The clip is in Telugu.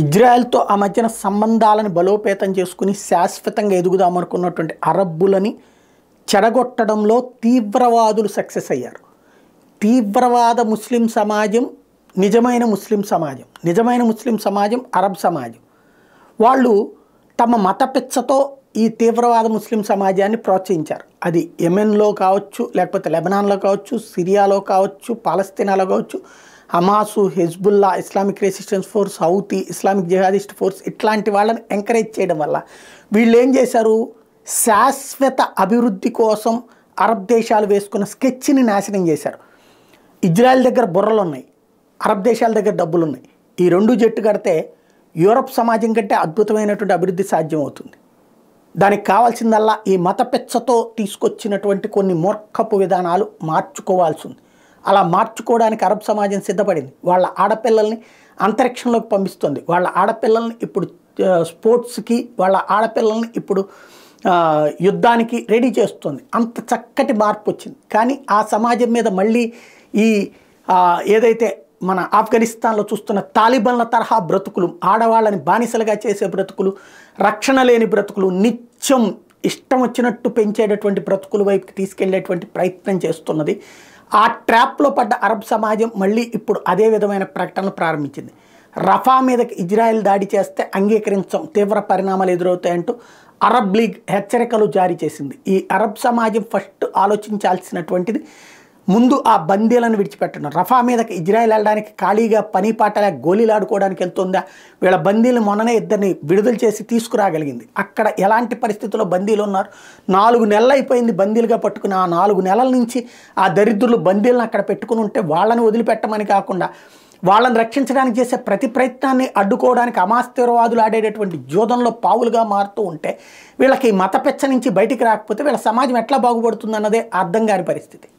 ఇజ్రాయెల్తో ఆ మధ్యన సంబంధాలను బలోపేతం చేసుకుని శాశ్వతంగా ఎదుగుదామనుకున్నటువంటి అరబ్బులని చెడగొట్టడంలో తీవ్రవాదులు సక్సెస్ అయ్యారు తీవ్రవాద ముస్లిం సమాజం నిజమైన ముస్లిం సమాజం నిజమైన ముస్లిం సమాజం అరబ్ సమాజం వాళ్ళు తమ మత పిచ్చతో ఈ తీవ్రవాద ముస్లిం సమాజాన్ని ప్రోత్సహించారు అది యెమెన్లో కావచ్చు లేకపోతే లెబనాన్లో కావచ్చు సిరియాలో కావచ్చు పాలస్తీనాలో కావచ్చు Hamas Hezbollah Islamic resistance force Houthi Islamic jihadist force ఇట్లాంటి వాళ్ళని ఎంకరేజ్ చేయడం వల్ల వీళ్ళు ఏం చేశారు శాశ్వత అభివృద్ధి కోసం అరబ్ దేశాలు వేసుకున్న స్కెచ్ని నాశనం చేశారు ఇజ్రాయెల్ దగ్గర బుర్రలు ఉన్నాయి అరబ్ దేశాల దగ్గర డబ్బులు ఉన్నాయి ఈ రెండు జట్టు కడితే యూరప్ సమాజం కంటే అద్భుతమైనటువంటి అభివృద్ధి సాధ్యమవుతుంది దానికి కావాల్సిందల్లా ఈ మతపెచ్చతో తీసుకొచ్చినటువంటి కొన్ని మూర్ఖపు విధానాలు మార్చుకోవాల్సి ఉంది అలా మార్చుకోవడానికి అరబ్ సమాజం సిద్ధపడింది వాళ్ళ ఆడపిల్లల్ని అంతరిక్షంలోకి పంపిస్తుంది వాళ్ళ ఆడపిల్లల్ని ఇప్పుడు స్పోర్ట్స్కి వాళ్ళ ఆడపిల్లల్ని ఇప్పుడు యుద్ధానికి రెడీ చేస్తుంది అంత చక్కటి మార్పు వచ్చింది కానీ ఆ సమాజం మీద మళ్ళీ ఈ ఏదైతే మన ఆఫ్ఘనిస్తాన్లో చూస్తున్న తాలిబన్ల తరహా బ్రతుకులు ఆడవాళ్ళని బానిసలుగా చేసే బ్రతుకులు రక్షణ లేని బ్రతుకులు నిత్యం ఇష్టం వచ్చినట్టు పెంచేటటువంటి బ్రతుకుల వైపుకి తీసుకెళ్లేటువంటి ప్రయత్నం చేస్తున్నది ఆ ట్రాప్లో పడ్డ అరబ్ సమాజం మళ్ళీ ఇప్పుడు అదే విధమైన ప్రకటనలు ప్రారంభించింది రఫా మీదకి ఇజ్రాయెల్ దాడి చేస్తే అంగీకరించం తీవ్ర పరిణామాలు ఎదురవుతాయంటూ అరబ్ లీగ్ హెచ్చరికలు జారీ చేసింది ఈ అరబ్ సమాజం ఫస్ట్ ఆలోచించాల్సినటువంటిది ముందు ఆ బందీలను విడిచిపెట్టడం రఫా మీదకి ఇజ్రాయెల్ వెళ్ళడానికి ఖాళీగా పని పాటలా గోళీలాడుకోవడానికి వెళ్తుందా వీళ్ళ బందీలు మొన్ననే ఇద్దరిని విడుదల చేసి తీసుకురాగలిగింది అక్కడ ఎలాంటి పరిస్థితుల్లో బందీలు ఉన్నారు నాలుగు నెలలు అయిపోయింది బందీలుగా పట్టుకుని ఆ నాలుగు నెలల నుంచి ఆ దరిద్రులు బందీలను అక్కడ పెట్టుకుని ఉంటే వాళ్ళని వదిలిపెట్టమని కాకుండా వాళ్ళని రక్షించడానికి చేసే ప్రతి ప్రయత్నాన్ని అడ్డుకోవడానికి అమాస్తీరవాదులు ఆడేటటువంటి జోదంలో పావులుగా మారుతూ ఉంటే వీళ్ళకి మతపెచ్చ నుంచి బయటికి రాకపోతే వీళ్ళ సమాజం ఎట్లా బాగుపడుతుందన్నదే అర్థం కాని పరిస్థితి